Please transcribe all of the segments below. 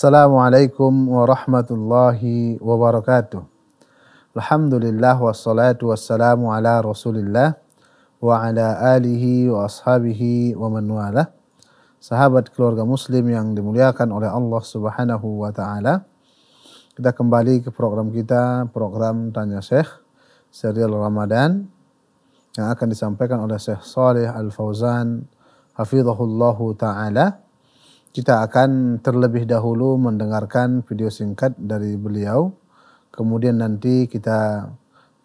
Assalamualaikum warahmatullahi wabarakatuh. Alhamdulillah wassalatu wassalamu ala rasulillah wa ala alihi wa ashabihi wa man wala. Sahabat keluarga muslim yang dimuliakan oleh Allah subhanahu wa ta'ala. Kita kembali ke program kita, program Tanya Syekh, serial Ramadan yang akan disampaikan oleh Syekh Saleh Al-Fauzan Hafizahullahu Ta'ala kita akan terlebih dahulu mendengarkan video singkat dari beliau, kemudian nanti kita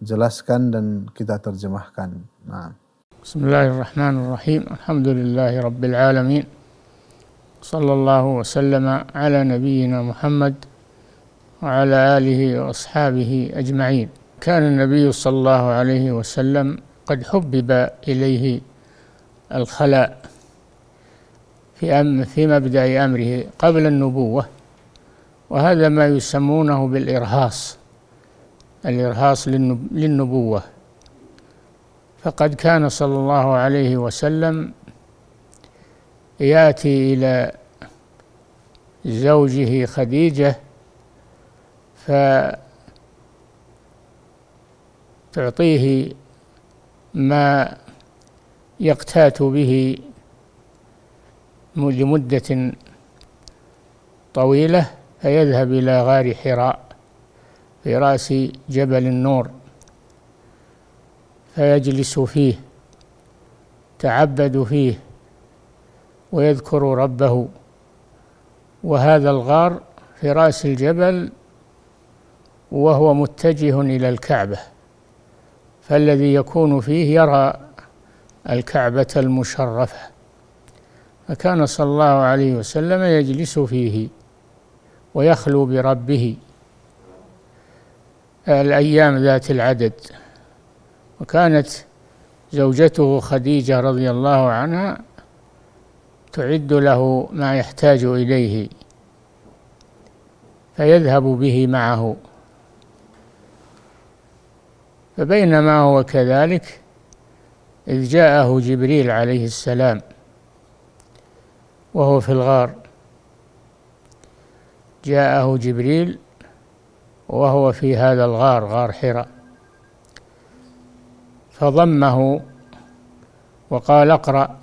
jelaskan dan kita terjemahkan. Nah. Bismillahirrahmanirrahim. Alhamdulillahirabbil alamin. Sallallahu wasallam ala nabiyyina Muhammad wa ala alihi wa ashabihi ajma'in. Kana an-nabiy sallallahu alaihi wasallam qad hubbiba ilayhi al في أم في مبدأ أمره قبل النبوة وهذا ما يسمونه بالإرهاص الإرهاص للنبوة فقد كان صلى الله عليه وسلم ياتي الى زوجه خديجه فتعطيه ما يقتات به لمدة طويلة فيذهب إلى غار حراء في رأس جبل النور فيجلس فيه يتعبد فيه ويذكر ربه وهذا الغار في رأس الجبل وهو متجه إلى الكعبة فالذي يكون فيه يرى الكعبة المشرفة فكان صلى الله عليه وسلم يجلس فيه ويخلو بربه الأيام ذات العدد وكانت زوجته خديجة رضي الله عنها تعد له ما يحتاج إليه فيذهب به معه فبينما هو كذلك إذ جاءه جبريل عليه السلام وهو في الغار جاءه جبريل وهو في هذا الغار غار حراء فضمه وقال اقرأ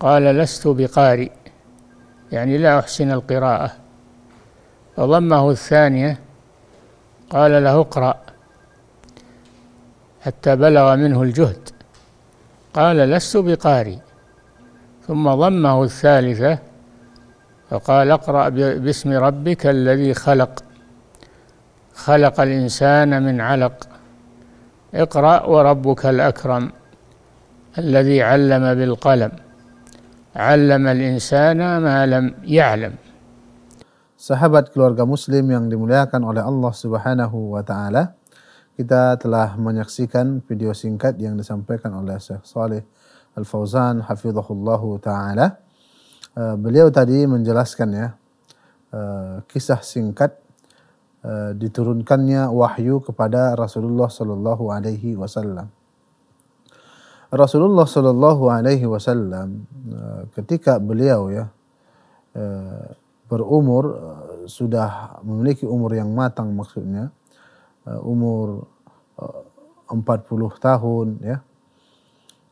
قال لست بقارئ يعني لا أحسن القراءة فضمه الثانية قال له اقرأ حتى بلغ منه الجهد قال لست بقارئ ثم ضمه الثالثة فقال اقرأ باسم ربك الذي خلق خلق الإنسان من علق اقرأ وربك الأكرم الذي علم بالقلم علم الإنسان ما لم يعلم Sahabat keluarga muslim yang dimuliakan oleh Allah Subhanahu wa taala, kita telah menyaksikan video singkat yang disampaikan oleh Syekh Salih Al-Fauzan hafizahullahu taala. Uh, beliau tadi menjelaskan ya uh, kisah singkat uh, diturunkannya wahyu kepada Rasulullah sallallahu alaihi wasallam. Rasulullah sallallahu alaihi wasallam ketika beliau ya berumur sudah memiliki umur yang matang maksudnya umur 40 tahun ya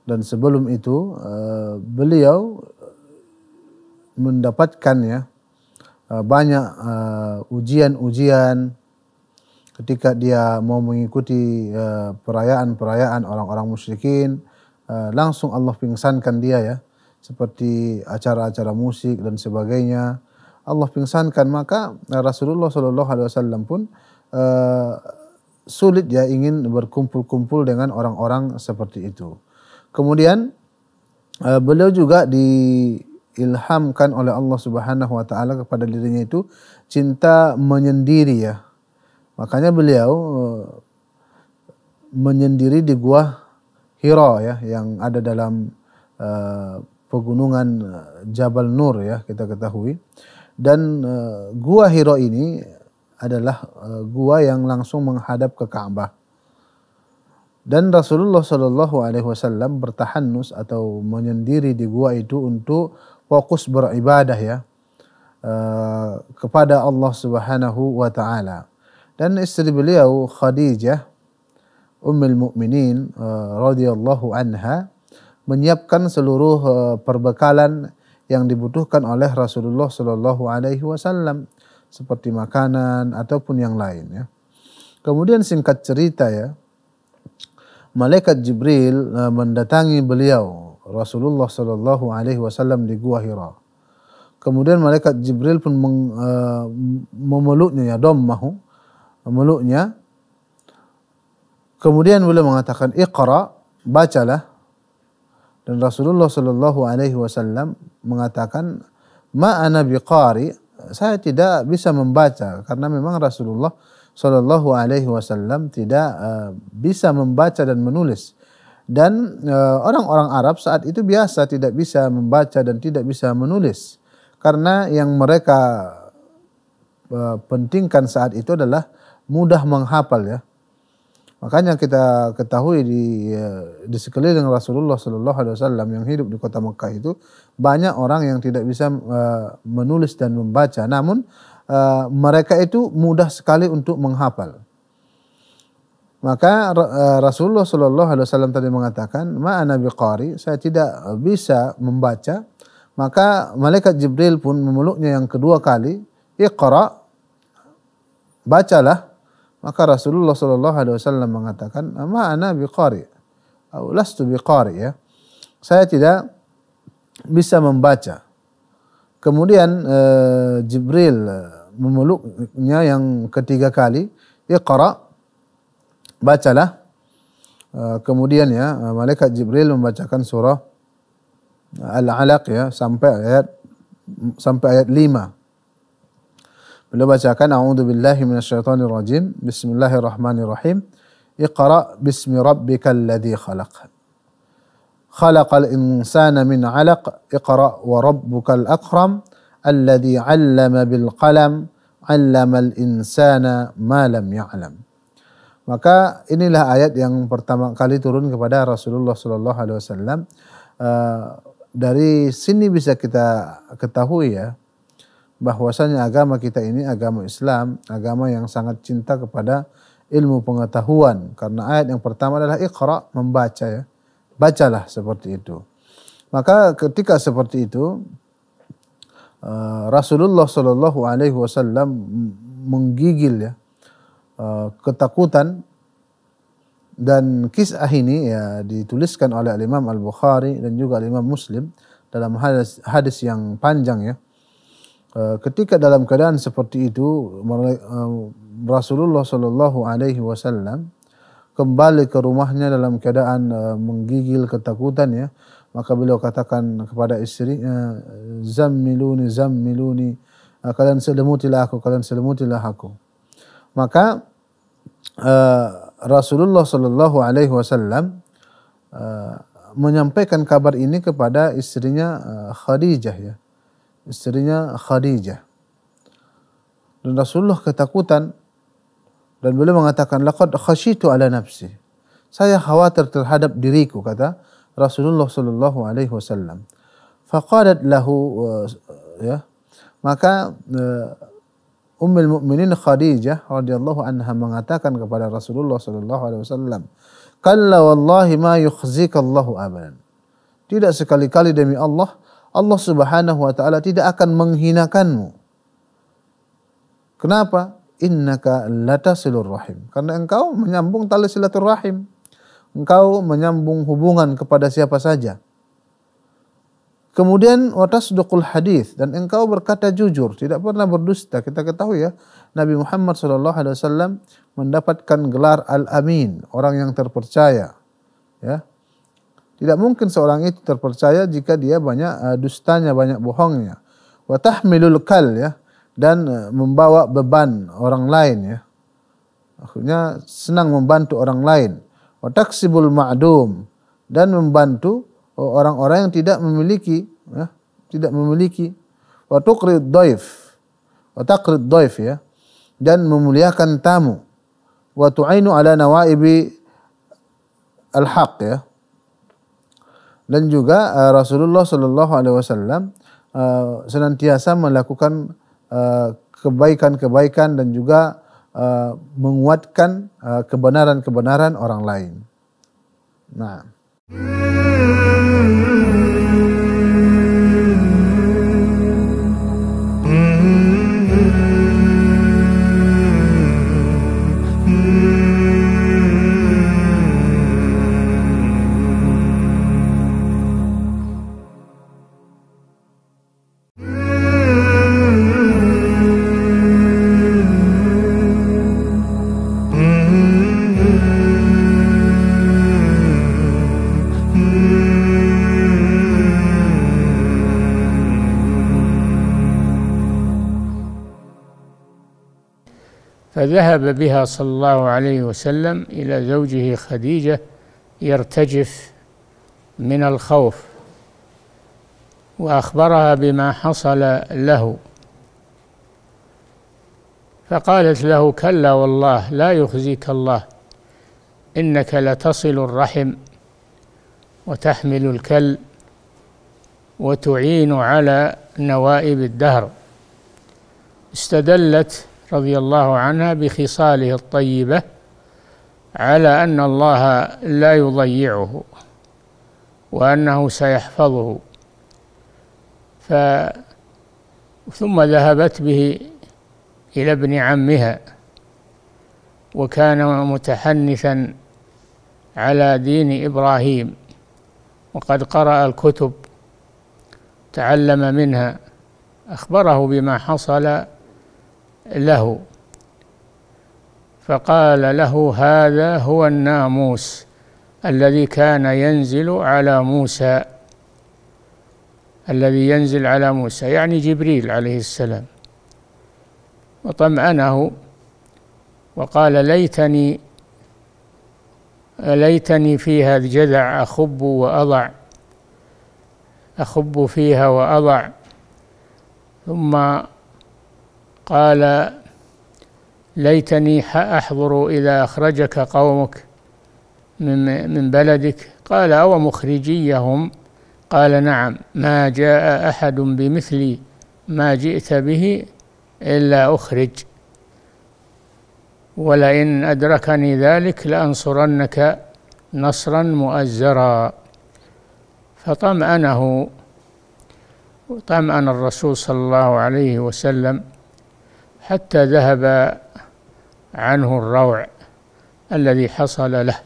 dan sebelum itu eh, beliau mendapatkan ya eh, banyak eh, ujian-ujian ketika dia mau mengikuti perayaan-perayaan orang-orang musyrikin langsung Allah pingsankan dia ya seperti acara-acara musik dan sebagainya Allah pingsankan maka Rasulullah Shallallahu Alaihi Wasallam pun uh, sulit ya ingin berkumpul-kumpul dengan orang-orang seperti itu. Kemudian uh, beliau juga diilhamkan oleh Allah Subhanahu wa taala kepada dirinya itu cinta menyendiri ya. Makanya beliau uh, menyendiri di gua Hira ya yang ada dalam uh, pegunungan Jabal Nur ya kita ketahui. Dan uh, gua Hira ini adalah uh, gua yang langsung menghadap ke Ka'bah. Dan Rasulullah Shallallahu Alaihi Wasallam bertahanus atau menyendiri di gua itu untuk fokus beribadah ya eh, kepada Allah Subhanahu Wa Taala. Dan istri beliau Khadijah Ummul Mukminin eh, radhiyallahu anha menyiapkan seluruh eh, perbekalan yang dibutuhkan oleh Rasulullah Shallallahu Alaihi Wasallam seperti makanan ataupun yang lain ya. Kemudian singkat cerita ya, malaikat Jibril eh, mendatangi beliau Rasulullah Shallallahu Alaihi Wasallam di gua Hira. Kemudian malaikat Jibril pun meng, uh, memeluknya ya dommahu, memeluknya. Kemudian beliau mengatakan Iqra, bacalah. Dan Rasulullah Shallallahu Alaihi Wasallam mengatakan ma'ana biqari, saya tidak bisa membaca karena memang Rasulullah Shallallahu Alaihi Wasallam tidak uh, bisa membaca dan menulis dan eh, orang-orang Arab saat itu biasa tidak bisa membaca dan tidak bisa menulis karena yang mereka uh, pentingkan saat itu adalah mudah menghafal ya makanya kita ketahui di uh, di sekeliling Rasulullah Shallallahu Alaihi Wasallam yang hidup di kota Mekah itu banyak orang yang tidak bisa uh, menulis dan membaca namun uh, mereka itu mudah sekali untuk menghafal. Maka uh, Rasulullah Shallallahu Alaihi Wasallam tadi mengatakan, ma biqari, saya tidak bisa membaca. Maka malaikat Jibril pun memeluknya yang kedua kali, iqra, bacalah. Maka Rasulullah Shallallahu Alaihi Wasallam mengatakan, ma biqari, lastu ya. Saya tidak bisa membaca. Kemudian eh, Jibril memeluknya yang ketiga kali, Iqra, bacalah. Eh, kemudian ya, eh, malaikat Jibril membacakan surah eh, Al-Alaq ya sampai ayat sampai ayat 5. Beliau bacakan A'udzu billahi minasyaitonir rajim. Bismillahirrahmanirrahim. Iqra bismi rabbikal ladzi khalaq. خلق الإنسان من علق wa وربك الأكرم alladhi 'allama bil qalam 'allamal insana ma lam ya'lam. Maka inilah ayat yang pertama kali turun kepada Rasulullah Shallallahu alaihi wasallam. Eh, dari sini bisa kita ketahui ya bahwasanya agama kita ini agama Islam, agama yang sangat cinta kepada ilmu pengetahuan. Karena ayat yang pertama adalah iqra, membaca ya. Bacalah seperti itu. Maka ketika seperti itu, Eh, Rasulullah Shallallahu Alaihi Wasallam menggigil ya eh, ketakutan dan kisah ini ya dituliskan oleh Al Imam Al Bukhari dan juga Al Imam Muslim dalam hadis, hadis yang panjang ya. Eh, ketika dalam keadaan seperti itu Rasulullah Shallallahu Alaihi Wasallam kembali ke rumahnya dalam keadaan menggigil ketakutan ya maka beliau katakan kepada istri, zammiluni, zammiluni, kalian selimutilah aku, kalian selimutilah aku. Maka uh, Rasulullah Shallallahu Alaihi Wasallam eh, menyampaikan kabar ini kepada istrinya uh, Khadijah ya, istrinya Khadijah. Dan Rasulullah ketakutan dan beliau mengatakan laqad khasyitu ala nafsi. Saya khawatir terhadap diriku kata Rasulullah Shallallahu Alaihi Wasallam. Faqadat lahu eh, ya maka eh, Ummul Mukminin Khadijah radhiyallahu anha mengatakan kepada Rasulullah Shallallahu Alaihi Wasallam, "Kalla wallahi ma yukhzikallahu abadan." Tidak sekali-kali demi Allah, Allah Subhanahu wa taala tidak akan menghinakanmu. Kenapa? Innaka latasilur rahim. Karena engkau menyambung tali silaturahim engkau menyambung hubungan kepada siapa saja. Kemudian watasduqul hadis dan engkau berkata jujur, tidak pernah berdusta. Kita ketahui ya, Nabi Muhammad SAW alaihi wasallam mendapatkan gelar Al-Amin, orang yang terpercaya. Ya. Tidak mungkin seorang itu terpercaya jika dia banyak uh, dustanya, banyak bohongnya. Wa tahmilul kal ya dan uh, membawa beban orang lain ya. Akhirnya senang membantu orang lain wataksibul ma'dum dan membantu e, orang-orang yang tidak memiliki ya, tidak memiliki wa tuqrid dhaif wa dhaif ya dan memuliakan tamu wa tu'ainu ala nawaibi al-haq ya dan juga uh, Rasulullah Shallallahu Alaihi Wasallam e, senantiasa melakukan kebaikan-kebaikan uh, dan juga Eh, menguatkan eh, kebenaran-kebenaran uh, orang lain. Nah. فذهب بها صلى الله عليه وسلم إلى زوجه خديجة يرتجف من الخوف وأخبرها بما حصل له فقالت له كلا والله لا يخزيك الله إنك لتصل الرحم وتحمل الكل وتعين على نوائب الدهر استدلت رضي الله عنها بخصاله الطيبة على أن الله لا يضيعه وأنه سيحفظه ف ثم ذهبت به إلى ابن عمها وكان متحنثا على دين إبراهيم وقد قرأ الكتب تعلم منها أخبره بما حصل له فقال له هذا هو الناموس الذي كان ينزل على موسى الذي ينزل على موسى يعني جبريل عليه السلام وطمأنه وقال ليتني ليتني فيها الجذع أخب وأضع أخب فيها وأضع ثم قال ليتني أحضر إذا أخرجك قومك من من بلدك قال أو مخرجيهم قال نعم ما جاء أحد بمثل ما جئت به إلا أخرج ولئن أدركني ذلك لأنصرنك نصرا مؤزرا فطمأنه طمأن الرسول صلى الله عليه وسلم حتى ذهب عنه الروع الذي حصل له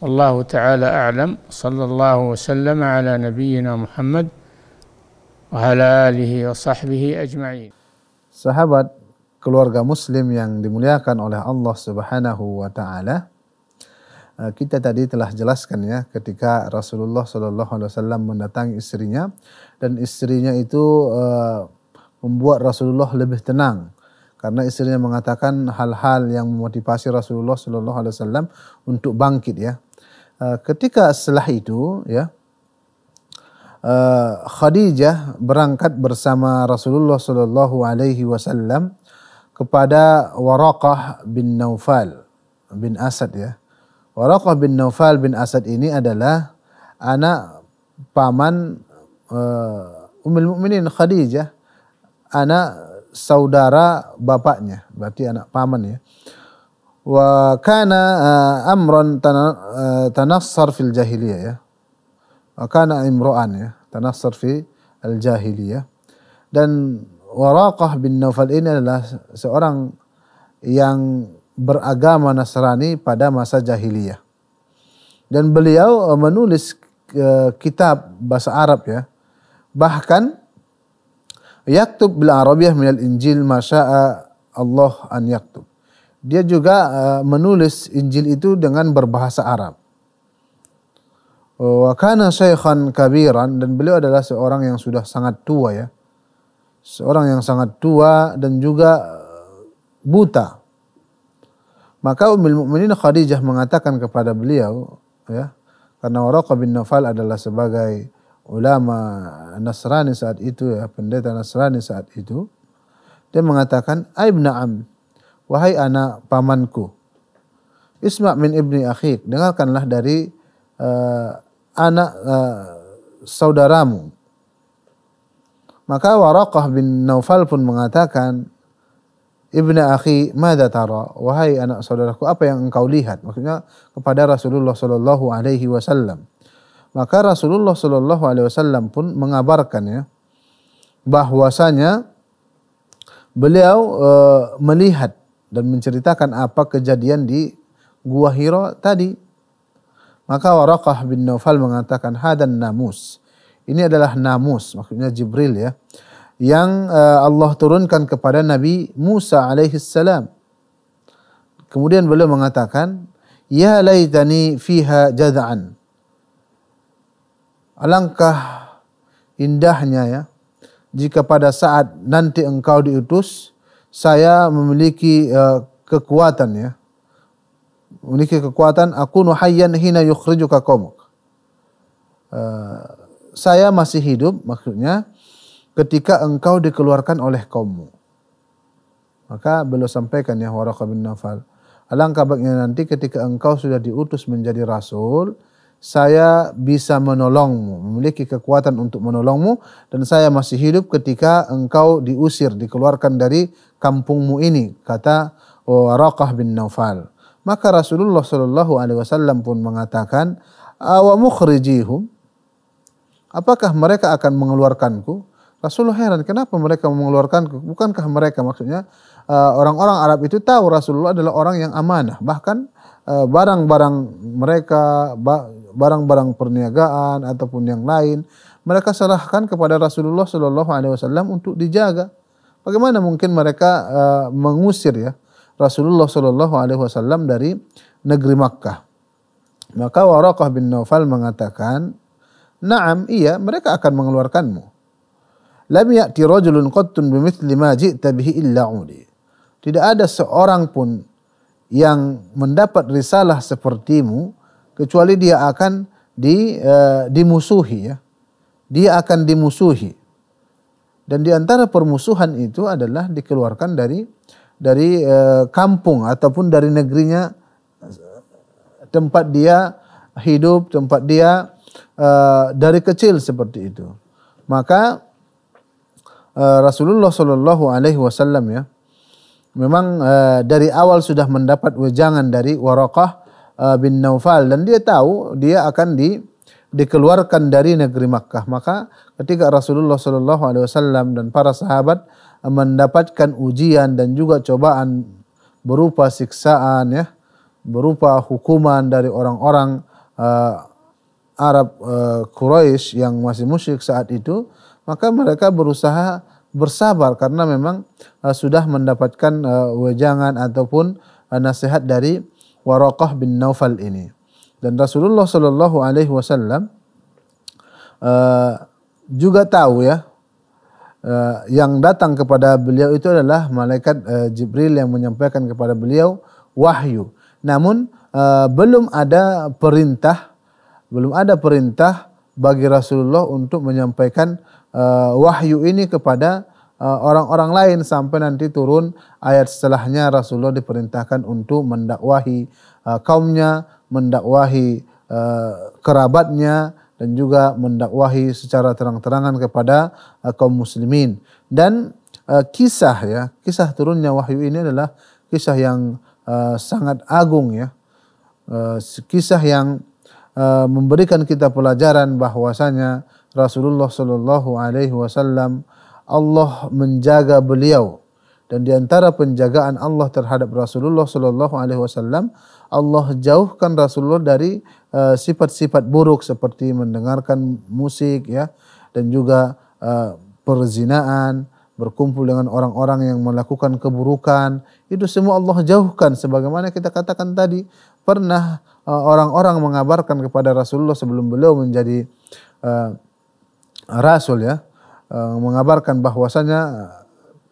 والله تعالى اعلم صلى الله وسلم على نبينا محمد وعلى alihi وصحبه اجمعين sahabat keluarga muslim yang dimuliakan oleh Allah Subhanahu wa taala eh, kita tadi telah jelaskan ya ketika Rasulullah Shallallahu Alaihi Wasallam mendatangi istrinya dan istrinya itu uh, membuat Rasulullah lebih tenang karena istrinya mengatakan hal-hal yang memotivasi Rasulullah Shallallahu Alaihi Wasallam untuk bangkit ya. Eh, ketika setelah itu ya eh, Khadijah berangkat bersama Rasulullah Shallallahu Alaihi Wasallam kepada Waraqah bin Naufal bin Asad ya. Waraqah bin Naufal bin Asad ini adalah anak paman uh, Ummul Mukminin Khadijah anak saudara bapaknya, berarti anak paman ya. Wa kana uh, amran eh, tanassar fil jahiliyah ya. Wa kana imra'an ya, tanassar fi al jahiliyah. Dan Waraqah bin Naufal ini adalah seorang yang beragama Nasrani pada masa jahiliyah. Dan beliau menulis eh, kitab bahasa Arab ya. Bahkan Yaktub bil Arabiyah minal Injil masya'a Allah an yaktub. Dia juga eh, menulis Injil itu dengan berbahasa Arab. Wa kana syaikhan kabiran dan beliau adalah seorang yang sudah sangat tua ya. Seorang yang sangat tua dan juga eh, buta. Maka Ummul Mukminin Khadijah mengatakan kepada beliau ya, karena Waraqah bin Nawfal adalah sebagai ulama Nasrani saat itu ya pendeta Nasrani saat itu dia mengatakan aibna am wahai anak pamanku isma min ibni akhik dengarkanlah dari uh, anak uh, saudaramu maka Waraqah bin Naufal pun mengatakan ibn akhi, mada tara? Wahai anak saudaraku, apa yang engkau lihat? Maksudnya kepada Rasulullah Sallallahu Alaihi Wasallam. Maka Rasulullah Shallallahu Alaihi Wasallam pun mengabarkan ya bahwasanya beliau e, melihat dan menceritakan apa kejadian di gua Hiro tadi. Maka Waraqah bin Naufal mengatakan hadan namus. Ini adalah namus, maksudnya Jibril ya, yang e, Allah turunkan kepada Nabi Musa alaihissalam. Kemudian beliau mengatakan, "Ya tani fiha jada'an. Alangkah indahnya ya jika pada saat nanti engkau diutus saya memiliki uh, kekuatan ya memiliki kekuatan aku nuhayyan hina yukhrijuka qaumuk uh, eh, saya masih hidup maksudnya ketika engkau dikeluarkan oleh kaummu maka beliau sampaikan ya Waraqah bin Nafal alangkah baiknya nanti ketika engkau sudah diutus menjadi rasul saya bisa menolongmu, memiliki kekuatan untuk menolongmu dan saya masih hidup ketika engkau diusir, dikeluarkan dari kampungmu ini, kata Waraqah bin Naufal. Maka Rasulullah Shallallahu alaihi wasallam pun mengatakan, "Awa mukhrijihum?" Apakah mereka akan mengeluarkanku? Rasulullah heran, kenapa mereka mengeluarkanku? Bukankah mereka maksudnya eh, orang-orang Arab itu tahu Rasulullah adalah orang yang amanah, bahkan Eh, barang-barang mereka, barang-barang perniagaan ataupun yang lain, mereka serahkan kepada Rasulullah Shallallahu Alaihi Wasallam untuk dijaga. Bagaimana mungkin mereka eh, mengusir ya Rasulullah Shallallahu Alaihi Wasallam dari negeri Makkah? Maka Waraqah bin Nawfal mengatakan, Naam, iya, mereka akan mengeluarkanmu. Lam ya'ti rajulun qattun bimithli ma ji'ta bihi illa udi. Tidak ada seorang pun yang mendapat risalah sepertimu kecuali dia akan di uh, dimusuhi ya. Dia akan dimusuhi. Dan di antara permusuhan itu adalah dikeluarkan dari dari uh, kampung ataupun dari negerinya tempat dia hidup, tempat dia uh, dari kecil seperti itu. Maka uh, Rasulullah Shallallahu alaihi wasallam ya memang uh, dari awal sudah mendapat wejangan dari Warokah uh, eh, bin Naufal dan dia tahu dia akan di dikeluarkan dari negeri Makkah. Maka ketika Rasulullah Shallallahu Alaihi Wasallam dan para sahabat eh, mendapatkan ujian dan juga cobaan berupa siksaan ya, berupa hukuman dari orang-orang uh, Arab uh, Quraisy yang masih musyrik saat itu, maka mereka berusaha bersabar karena memang uh, sudah mendapatkan uh, wejangan ataupun uh, nasihat dari Waraqah bin Naufal ini. Dan Rasulullah Shallallahu Alaihi Wasallam uh, juga tahu ya uh, yang datang kepada beliau itu adalah malaikat uh, Jibril yang menyampaikan kepada beliau wahyu. Namun uh, belum ada perintah belum ada perintah bagi Rasulullah untuk menyampaikan uh, wahyu ini kepada eh, orang-orang uh, lain sampai nanti turun ayat setelahnya Rasulullah diperintahkan untuk mendakwahi uh, kaumnya, mendakwahi uh, kerabatnya dan juga mendakwahi secara terang-terangan kepada uh, kaum muslimin. Dan uh, kisah ya, kisah turunnya wahyu ini adalah kisah yang uh, sangat agung ya. Uh, kisah yang uh, memberikan kita pelajaran bahwasanya Rasulullah Shallallahu Alaihi Wasallam Allah menjaga beliau dan di antara penjagaan Allah terhadap Rasulullah Shallallahu Alaihi Wasallam Allah jauhkan Rasulullah dari eh, sifat-sifat uh, buruk seperti mendengarkan musik ya dan juga uh, perzinaan berkumpul dengan orang-orang yang melakukan keburukan itu semua Allah jauhkan sebagaimana kita katakan tadi pernah eh, orang-orang uh, mengabarkan kepada Rasulullah sebelum beliau menjadi uh, Rasul ya eh, mengabarkan bahwasanya eh,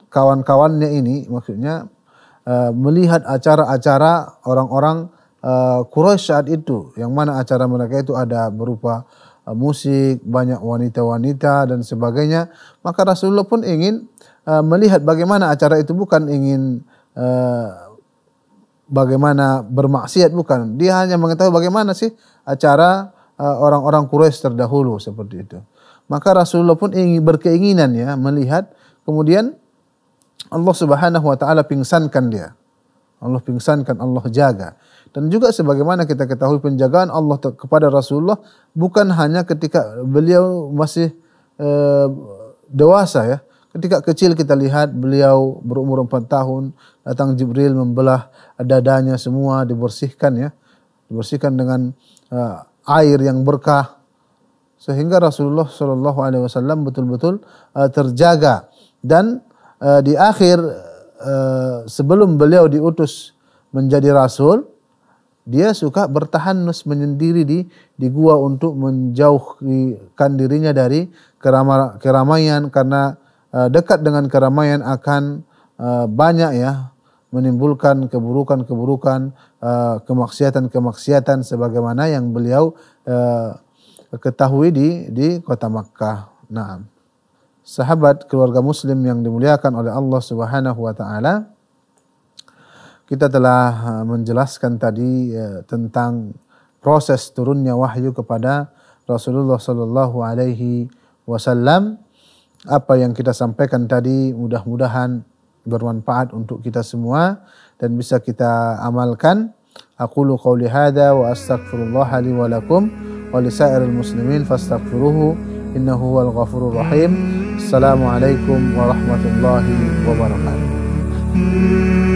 kawan-kawannya ini maksudnya eh, melihat acara-acara orang-orang Quraisy saat itu yang mana acara mereka itu ada berupa musik, banyak wanita-wanita dan sebagainya, maka Rasulullah pun ingin melihat bagaimana acara itu bukan ingin bagaimana bermaksiat bukan, dia hanya mengetahui bagaimana sih acara orang-orang Quraisy terdahulu seperti itu. Maka Rasulullah pun ingin berkeinginan ya melihat kemudian Allah Subhanahu wa taala pingsankan dia. Allah pingsankan, Allah jaga. Dan juga sebagaimana kita ketahui penjagaan Allah kepada Rasulullah bukan hanya ketika beliau masih e, dewasa ya. Ketika kecil kita lihat beliau berumur 4 tahun datang Jibril membelah dadanya semua dibersihkan ya. Dibersihkan dengan eh, air yang berkah sehingga Rasulullah Shallallahu Alaihi Wasallam betul-betul eh, terjaga dan eh, di akhir eh, sebelum beliau diutus menjadi Rasul dia suka nus menyendiri di di gua untuk menjauhkan dirinya dari kerama, keramaian karena dekat dengan keramaian akan banyak ya menimbulkan keburukan-keburukan kemaksiatan-kemaksiatan sebagaimana yang beliau ketahui di di kota Makkah. Nah, sahabat keluarga muslim yang dimuliakan oleh Allah Subhanahu wa taala kita telah uh, menjelaskan tadi uh, tentang proses turunnya wahyu kepada Rasulullah Shallallahu Alaihi Wasallam. Apa yang kita sampaikan tadi mudah-mudahan bermanfaat untuk kita semua dan bisa kita amalkan. Aku lu qawli wa astaghfirullah li ولسائر المسلمين فاستغفروه إنه هو الغفور الرحيم السلام عليكم ورحمة الله وبركاته